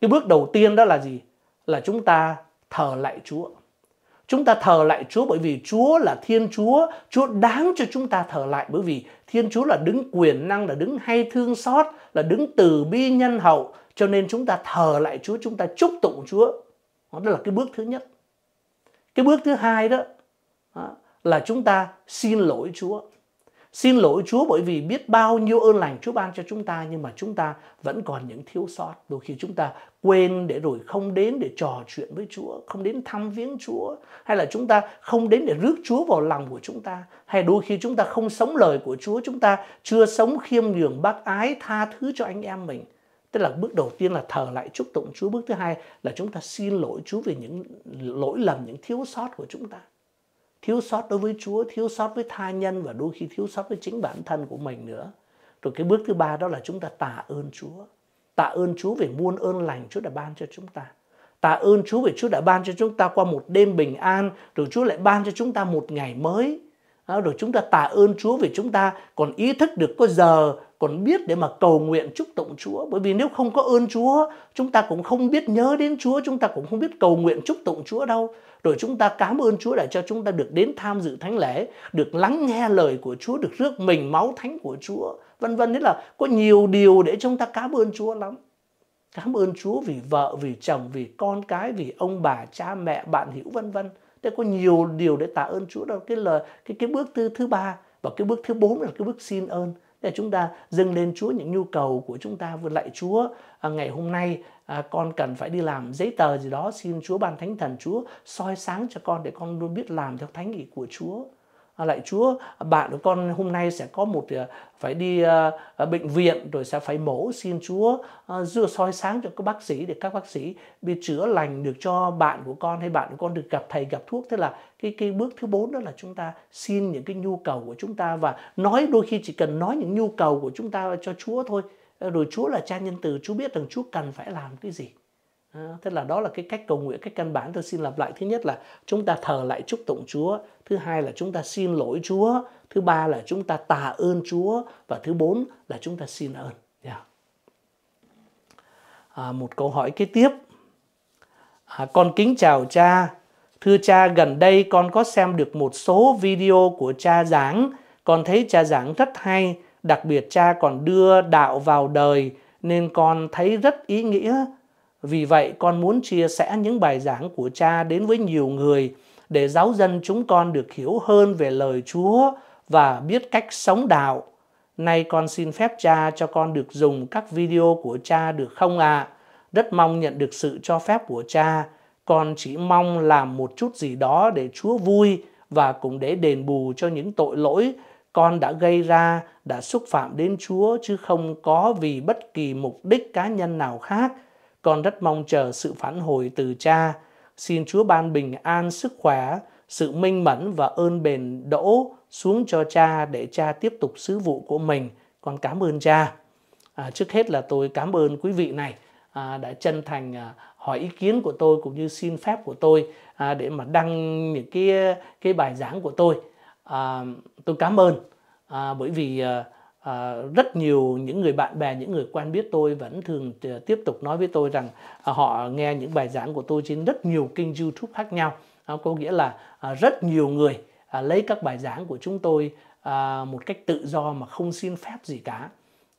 cái bước đầu tiên đó là gì là chúng ta thờ lại chúa chúng ta thờ lại chúa bởi vì chúa là thiên chúa chúa đáng cho chúng ta thờ lại bởi vì thiên chúa là đứng quyền năng là đứng hay thương xót là đứng từ bi nhân hậu cho nên chúng ta thờ lại chúa chúng ta chúc tụng chúa đó là cái bước thứ nhất cái bước thứ hai đó, đó là chúng ta xin lỗi chúa xin lỗi chúa bởi vì biết bao nhiêu ơn lành chúa ban cho chúng ta nhưng mà chúng ta vẫn còn những thiếu sót đôi khi chúng ta quên để rồi không đến để trò chuyện với chúa không đến thăm viếng chúa hay là chúng ta không đến để rước chúa vào lòng của chúng ta hay đôi khi chúng ta không sống lời của chúa chúng ta chưa sống khiêm nhường bác ái tha thứ cho anh em mình Tức là bước đầu tiên là thờ lại chúc tụng Chúa, bước thứ hai là chúng ta xin lỗi Chúa về những lỗi lầm, những thiếu sót của chúng ta. Thiếu sót đối với Chúa, thiếu sót với tha nhân và đôi khi thiếu sót với chính bản thân của mình nữa. Rồi cái bước thứ ba đó là chúng ta tạ ơn Chúa. Tạ ơn Chúa về muôn ơn lành Chúa đã ban cho chúng ta. Tạ ơn Chúa về Chúa đã ban cho chúng ta qua một đêm bình an, rồi Chúa lại ban cho chúng ta một ngày mới. Rồi chúng ta tạ ơn Chúa vì chúng ta còn ý thức được có giờ còn biết để mà cầu nguyện chúc tụng Chúa bởi vì nếu không có ơn Chúa chúng ta cũng không biết nhớ đến Chúa chúng ta cũng không biết cầu nguyện chúc tụng Chúa đâu rồi chúng ta cảm ơn Chúa để cho chúng ta được đến tham dự thánh lễ được lắng nghe lời của Chúa được rước mình máu thánh của Chúa vân vân thế là có nhiều điều để chúng ta cảm ơn Chúa lắm cảm ơn Chúa vì vợ vì chồng vì con cái vì ông bà cha mẹ bạn hữu vân vân thế có nhiều điều để tạ ơn Chúa đâu cái lời cái cái bước thứ thứ ba và cái bước thứ bốn là cái bước xin ơn để chúng ta dâng lên Chúa những nhu cầu của chúng ta vừa lạy Chúa à, ngày hôm nay à, con cần phải đi làm giấy tờ gì đó xin Chúa ban thánh thần Chúa soi sáng cho con để con luôn biết làm theo thánh ý của Chúa À, lại Chúa bạn của con hôm nay sẽ có một ờ, phải đi ờ, bệnh viện rồi sẽ phải mổ xin Chúa dựa ờ, soi sáng cho các bác sĩ để các bác sĩ bị chữa lành được cho bạn của con hay bạn của con được gặp thầy gặp thuốc thế là cái cái bước thứ bốn đó là chúng ta xin những cái nhu cầu của chúng ta và nói đôi khi chỉ cần nói những nhu cầu của chúng ta cho Chúa thôi rồi Chúa là cha nhân từ Chúa biết rằng Chúa cần phải làm cái gì thế là đó là cái cách cầu nguyện cách căn bản tôi xin lặp lại thứ nhất là chúng ta thờ lại chúc tụng Chúa thứ hai là chúng ta xin lỗi Chúa thứ ba là chúng ta tạ ơn Chúa và thứ bốn là chúng ta xin ơn yeah. Dạ. à, một câu hỏi kế tiếp à, con kính chào cha thưa cha gần đây con có xem được một số video của cha giảng con thấy cha giảng rất hay đặc biệt cha còn đưa đạo vào đời nên con thấy rất ý nghĩa vì vậy con muốn chia sẻ những bài giảng của cha đến với nhiều người để giáo dân chúng con được hiểu hơn về lời Chúa và biết cách sống đạo. Nay con xin phép cha cho con được dùng các video của cha được không ạ? À? Rất mong nhận được sự cho phép của cha. Con chỉ mong làm một chút gì đó để Chúa vui và cũng để đền bù cho những tội lỗi con đã gây ra, đã xúc phạm đến Chúa chứ không có vì bất kỳ mục đích cá nhân nào khác con rất mong chờ sự phản hồi từ cha. Xin Chúa ban bình an, sức khỏe, sự minh mẫn và ơn bền đỗ xuống cho cha để cha tiếp tục sứ vụ của mình. Con cảm ơn cha. À, trước hết là tôi cảm ơn quý vị này à, đã chân thành à, hỏi ý kiến của tôi cũng như xin phép của tôi à, để mà đăng những cái cái bài giảng của tôi. À, tôi cảm ơn à, bởi vì à, À, rất nhiều những người bạn bè những người quen biết tôi vẫn thường ờ, tiếp tục nói với tôi rằng à, họ nghe những bài giảng của tôi trên rất nhiều kênh YouTube khác nhau à, có nghĩa là à, rất nhiều người à, lấy các bài giảng của chúng tôi à, một cách tự do mà không xin phép gì cả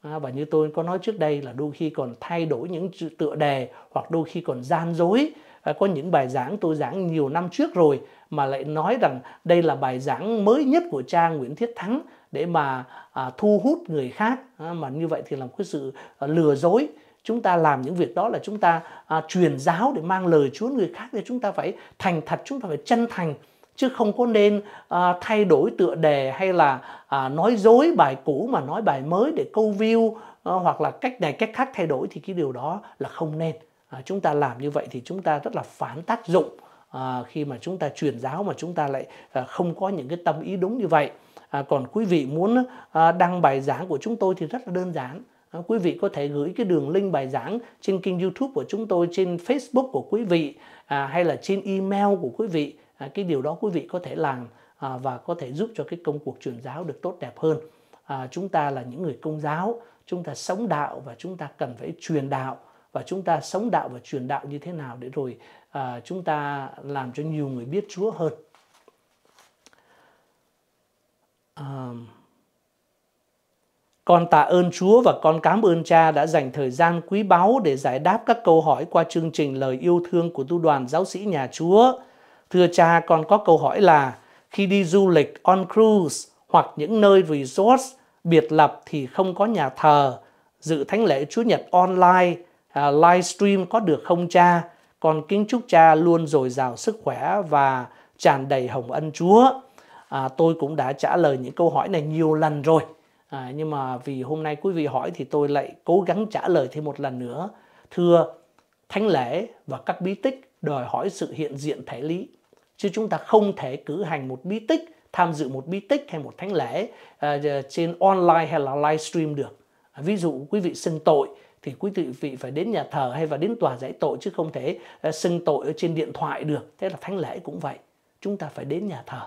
à, và như tôi có nói trước đây là đôi khi còn thay đổi những tựa đề hoặc đôi khi còn gian dối à, có những bài giảng tôi giảng nhiều năm trước rồi mà lại nói rằng đây là bài giảng mới nhất của cha Nguyễn Thiết Thắng để mà à, thu hút người khác à, mà như vậy thì là một cái sự à, lừa dối chúng ta làm những việc đó là chúng ta à, truyền giáo để mang lời Chúa người khác thì chúng ta phải thành thật chúng ta phải chân thành chứ không có nên à, thay đổi tựa đề hay là à, nói dối bài cũ mà nói bài mới để câu view à, hoặc là cách này cách khác thay đổi thì cái điều đó là không nên à, chúng ta làm như vậy thì chúng ta rất là phản tác dụng à, khi mà chúng ta truyền giáo mà chúng ta lại à, không có những cái tâm ý đúng như vậy À, còn quý vị muốn à, đăng bài giảng của chúng tôi thì rất là đơn giản. À, quý vị có thể gửi cái đường link bài giảng trên kênh YouTube của chúng tôi, trên Facebook của quý vị à, hay là trên email của quý vị. À, cái điều đó quý vị có thể làm à, và có thể giúp cho cái công cuộc truyền giáo được tốt đẹp hơn. À, chúng ta là những người công giáo, chúng ta sống đạo và chúng ta cần phải truyền đạo và chúng ta sống đạo và truyền đạo như thế nào để rồi à, chúng ta làm cho nhiều người biết Chúa hơn um, con tạ ơn Chúa và con cảm ơn Cha đã dành thời gian quý báu để giải đáp các câu hỏi qua chương trình Lời yêu thương của tu đoàn giáo sĩ nhà Chúa. Thưa cha, con có câu hỏi là khi đi du lịch on cruise hoặc những nơi resort biệt lập thì không có nhà thờ, dự thánh lễ Chúa Nhật online, à, livestream có được không cha? Con kính chúc cha luôn dồi dào sức khỏe và tràn đầy hồng ân Chúa à, tôi cũng đã trả lời những câu hỏi này nhiều lần rồi à, nhưng mà vì hôm nay quý vị hỏi thì tôi lại cố gắng trả lời thêm một lần nữa thưa thánh lễ và các bí tích đòi hỏi sự hiện diện thể lý chứ chúng ta không thể cử hành một bí tích tham dự một bí tích hay một thánh lễ à, trên online hay là livestream được à, ví dụ quý vị xưng tội thì quý vị phải đến nhà thờ hay và đến tòa giải tội chứ không thể à, xưng tội ở trên điện thoại được thế là thánh lễ cũng vậy chúng ta phải đến nhà thờ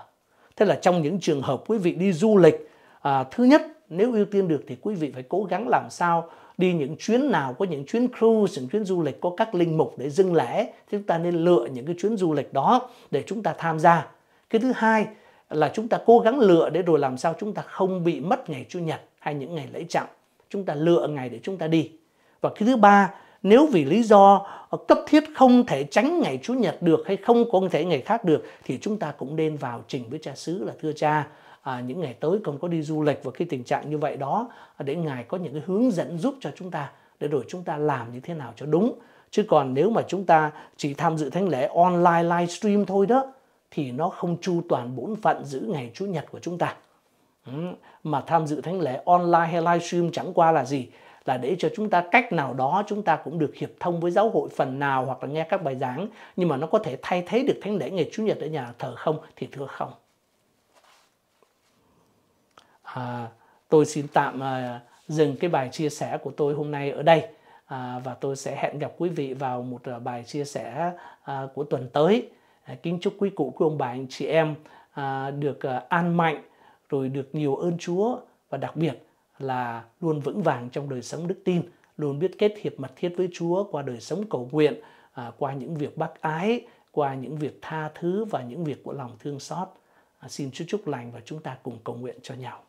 Thế là trong những trường hợp quý vị đi du lịch, à, thứ nhất nếu ưu tiên được thì quý vị phải cố gắng làm sao đi những chuyến nào có những chuyến cruise, những chuyến du lịch có các linh mục để dưng lễ, thì chúng ta nên lựa những cái chuyến du lịch đó để chúng ta tham gia. Cái thứ hai là chúng ta cố gắng lựa để rồi làm sao chúng ta không bị mất ngày chủ nhật hay những ngày lễ trọng Chúng ta lựa ngày để chúng ta đi. Và cái thứ ba nếu vì lý do ờ, cấp thiết không thể tránh ngày Chủ nhật được hay không có thể ngày khác được thì chúng ta cũng nên vào trình với cha xứ là thưa cha à, những ngày tới con có đi du lịch và cái tình trạng như vậy đó à, để ngài có những cái hướng dẫn giúp cho chúng ta để rồi chúng ta làm như thế nào cho đúng chứ còn nếu mà chúng ta chỉ tham dự thánh lễ online livestream thôi đó thì nó không chu toàn bổn phận giữ ngày chủ nhật của chúng ta mà tham dự thánh lễ online hay livestream chẳng qua là gì là để cho chúng ta cách nào đó chúng ta cũng được hiệp thông với giáo hội phần nào hoặc là nghe các bài giảng nhưng mà nó có thể thay thế được thánh lễ ngày chủ nhật ở nhà thờ không thì thưa không à, tôi xin tạm à, dừng cái bài chia sẻ của tôi hôm nay ở đây à, và tôi sẽ hẹn gặp quý vị vào một à, bài chia sẻ à, của tuần tới à, kính chúc quý cụ quý ông bà anh chị em à, được à, an mạnh rồi được nhiều ơn Chúa và đặc biệt là luôn vững vàng trong đời sống đức tin, luôn biết kết hiệp mật thiết với Chúa qua đời sống cầu nguyện, à, qua những việc bác ái, qua những việc tha thứ và những việc của lòng thương xót. À, xin Chúa chúc lành và chúng ta cùng cầu nguyện cho nhau.